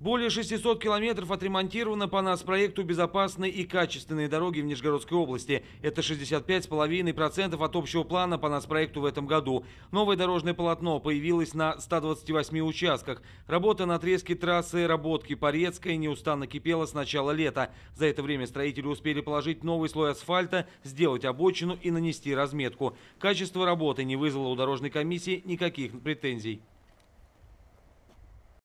Более 600 километров отремонтировано по нас проекту безопасные и качественные дороги в Нижегородской области. Это 65,5% от общего плана по нас проекту в этом году. Новое дорожное полотно появилось на 128 участках. Работа на отрезке трассы Работки Порецкой неустанно кипела с начала лета. За это время строители успели положить новый слой асфальта, сделать обочину и нанести разметку. Качество работы не вызвало у дорожной комиссии никаких претензий.